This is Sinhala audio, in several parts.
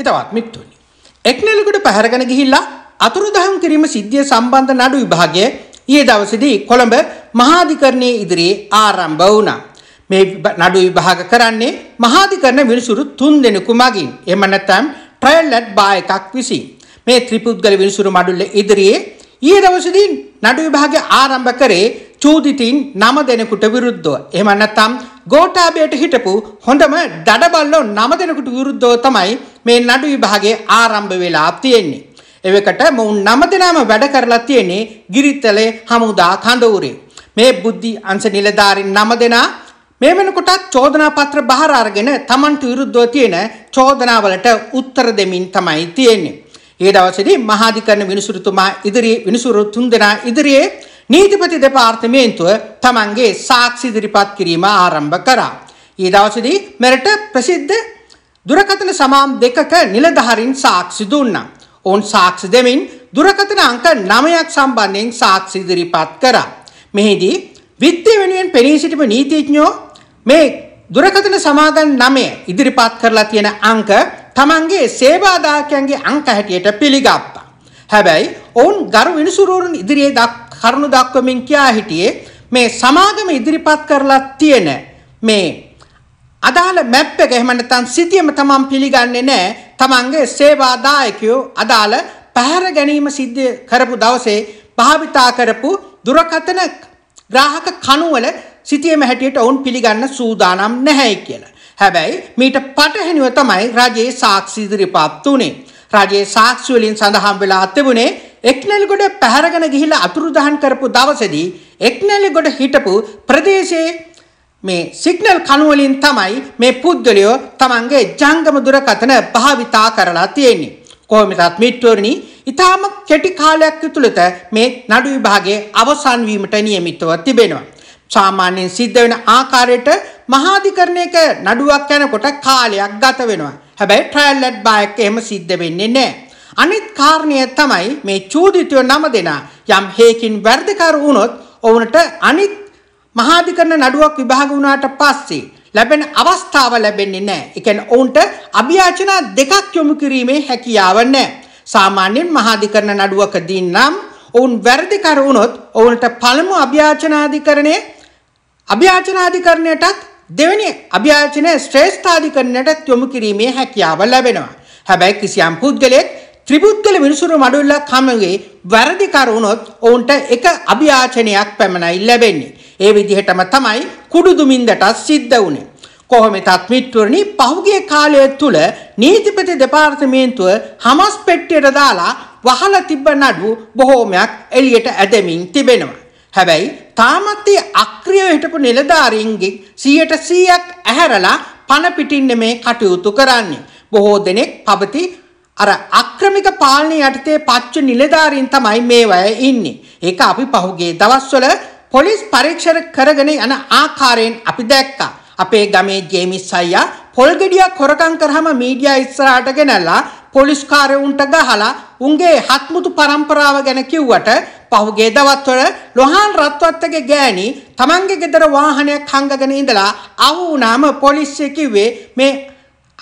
හිතවත් මිත්තුනි. එක්නැලකට පැහැරගෙන ගිහිල්ලා අතුරුදහම් කිරීම සිද්ධිය සම්බන්ධ නඩු විභාගය ඊයේ දවසේදී කොළඹ මහාධිකරණයේ ඉදිරියේ ආරම්භ වුණා. මේ නඩු විභාග කරන්නේ මහාධිකරණ විනිසුරු තුන් දෙනෙකු මගින්. එහෙම නැත්නම් ට්‍රයල් ඇඩ් බා එකක් විසින්. මේ ත්‍රිපුද්ගල විනිසුරු මඩුල්ල ඉදිරියේ ඊයේ දවසේදී නඩු විභාගය ආරම්භ කරේ චූදිතීන් නම දෙනෙකුට විරුද්ධෝ. එහෙම නැත්නම් ගෝඨාභයට හිටපු හොඳම දඩබල්ලෝ නම දෙනෙකුට විරුද්ධව තමයි මේ නඩු විභාගේ ආරම්භ වෙලා තියෙන්නේ. එවකට මොවුන් නම දෙනාම වැඩ කරලා තියෙන්නේ ගිරිතලේ හමුදා කඳවුරේ. මේ බුද්ධි අංශ නිලධාරීන් නම දෙනා මේ වෙනකොටත් චෝදනා පත්‍ර බහර අරගෙන Tamanට විරුද්ධව තියෙන චෝදනාවලට උත්තර දෙමින් තමයි තියෙන්නේ. ඒ දවසේදී මහාධිකරණ විනිසුරුතුමා ඉදිරියේ විනිසුරු තුන්දෙනා ඉදිරියේ නීතිපති දෙපාර්තමේන්තුව තමන්ගේ සාක්ෂි දිරිපත් කිරීම ආරම්භ කරා. ඊ දවසදී මෙරට ප්‍රසිද්ධ දුරකතන සමාම් දෙකක නිලධහරින් සාක්ෂි දුන්නා. ඔවුන් සාක්ෂි දෙමින් දුරකතන අංක නමයක් සම්බන්ධයෙන් සාක්ෂි ඉදිරිපත් කරා. මෙහිදී විත්තිය වෙනුවෙන් පෙනී සිටිම නීතිඥෝ මේ දුරකතන සමාගම් නමය ඉදිරිපත් කරලා තියෙන අංක තමන්ගේ සේවාදායකයන්ගේ අංක හැටියට පිළිගත්තා. හැබැයි ඔවුන් ගරු විනිසුරුවරුන් ඉදිරියේ කරුණු දක්වමින් කියා හිටියේ මේ සමාගම ඉදිරිපත් කරලා තියෙන මේ අදාළ මැප් එක එහෙම නැත්නම් සිටියම තමන් පිළිගන්නේ නැහැ. තමන්ගේ සේවාදායකයෝ අදාළ පැහැර ගැනීම සිද්ධ කරපු දවසේ භාවිතා කරපු දුරකථන ග්‍රාහක කණුවල සිටියම හැටියට ඔවුන් පිළිගන්න සූදානම් නැහැයි කියලා. හැබැයි මීට පටහැනිව තමයි රජයේ සාක්ෂි ඉදිරිපත් වුණේ. රජයේ සාක්ෂි වලින් සඳහන් වෙලා තිබුණේ එක්නැලිගොඩ පැහැරගෙන ගිහිලා අතුරුදහන් කරපු දවසේදී එක්නැලිගොඩ හිටපු ප්‍රදේශයේ මේ සිග්නල් කණුවලින් තමයි මේ පුද්ගලයෝ තමන්ගේ ජංගම දුරකථන භාවිතා කරලා තියෙන්නේ. කොහොමදත් මිත්‍රවරණි, ඊටාම කෙටි කාලයක් තුළත මේ නඩු විභාගයේ අවසන් වීමට නියමිතව තිබෙනවා. සාමාන්‍යයෙන් සිද්ධ වෙන ආකාරයට මහාධිකරණයක නඩුවක් යනකොට කාලයක් ගත වෙනවා. හැබැයි ට්‍රයල් ඇඩ් බයක් එහෙම සිද්ධ වෙන්නේ නැහැ. අනිත් කාරණය තමයි මේ චූදිතය නම දෙනා යම් හේකින් වැරදිකර වුණොත් ඔවුනට අනිත් මහාධිකරණ නඩුවක් විභාග වුණාට පස්සේ ලැබෙන අවස්ථාව ලැබෙන්නේ නැහැ. ඒ කියන්නේ ඔවුන්ට අභියාචනා දෙකක් යොමු කිරීමේ හැකියාව නැහැ. සාමාන්‍යයෙන් මහාධිකරණ නඩුවකදී නම් ඔවුන් වැරදිකර වුණොත් ඔවුන්ට පළමු අභියාචනාධිකරණයේ අභියාචනාධිකරණයටත් දෙවැනි අභ්‍යාචන ශ්‍රේෂ්ඨාධිකරණයටත් යොමු කිරීමේ හැකියාව ලැබෙනවා. හැබැයි කිසියම් පුද්ගලෙක් ත්‍රිපුද්ගල මිනිසුරු මඩුල්ලක් හමුවේ වැරදිකර වුණොත් ඔවුන්ට එක අභියාචනයක් පැමණයි ලැබෙන්නේ. ඒ විදිහටම තමයි කුඩු දුමින්දටත් සිද්ධ වුණේ. කොහොමෙතත් මිත්වරණි පහුගිය කාලය තුල නීතිපති දෙපාර්තමේන්තුව හමස් පෙට්ටියට දාලා වහලා තිබ්බ නඩු බොහෝමයක් එළියට ඇදමින් තිබෙනවා. හැබැයි තාමත් ඒ අක්‍රියව හිටපු නිලධාරීන්ගෙන් 100% ඇහැරලා පණ පිටින්නේ මේ කටයුතු කරන්නේ. බොහෝ දෙනෙක් පබති අර අක්‍රමික පාලනය යටතේ පච්චු නිලධාරීන් තමයි මේවය ඉන්නේ. ඒක අපි පහුගේ දවස්වල පොලිස් පරීක්ෂණ කරගෙන යන ආකාරයෙන් අපි දැක්කා. අපේ ගමේ ජේමිස් අයියා පොල් ගෙඩියක් හොරකම් කරාම මීඩියා ඉස්සරහට ගෙනල්ලා පොලිස් කාර්යුන්ට ගහලා උන්ගේ හත්මුතු પરම්පරාව ගැන කිව්වට පහුගේ දවස්වල ලොහාන් රත්වත්ගේ ගෑණි තමන්ගේ ගෙදර වාහනයක් හංගගෙන ඉඳලා අහු වුණාම පොලිසිය කිව්වේ මේ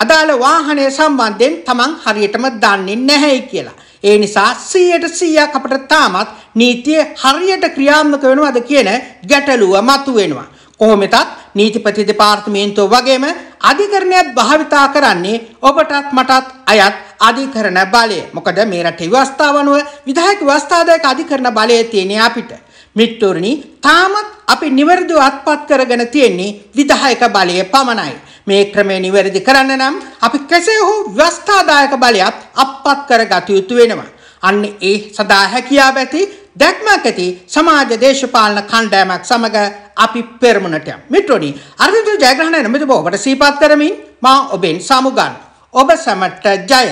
අදාළ වාහනය සම්බන්ධයෙන් තමන් හරියටම දන්නේ නැහැයි කියලා. ඒ නිසා 100%ක් අපිට තාමත් නීතිය හරියට ක්‍රියාත්මක වෙනවද කියන ගැටලුව මතුවෙනවා. කොහොමදත් නීතිපති දෙපාර්තමේන්තුව වගේම අධිකරණයක් භාවිතා කරන්නේ ඔබටත් මටත් අයත් අධිකරණ බලය. මොකද මේ රටේ ව්‍යවස්ථාව අනුව විධායක ව්‍යවස්ථාදායක අධිකරණ බලය තියෙන අපිට. මිත්‍රෝරණි තාමත් අපි නිවැරදිව අත්පත් කරගෙන තියෙන්නේ විධායක බලය පමණයි. මේ ක්‍රමය නිවැරදි කරන්න නම් අපි කෙසේ හෝ ව්‍යවස්ථාදායක බලයත් අපපත් කර ගත යුතු වෙනවා. අන්න ඒ සඳහා හැකියාව ඇති දැක්මක් ඇති සමාජ දේශපාලන කණ්ඩෑමක් සමග අපි පෙරමුණට යම්. මිත්‍රෝනි, අර්ථිත ජයග්‍රහණය නිමිති ඔබට සීපත් කරමින් මා ඔබෙන් සමුගන්. ඔබ සැමට ජය.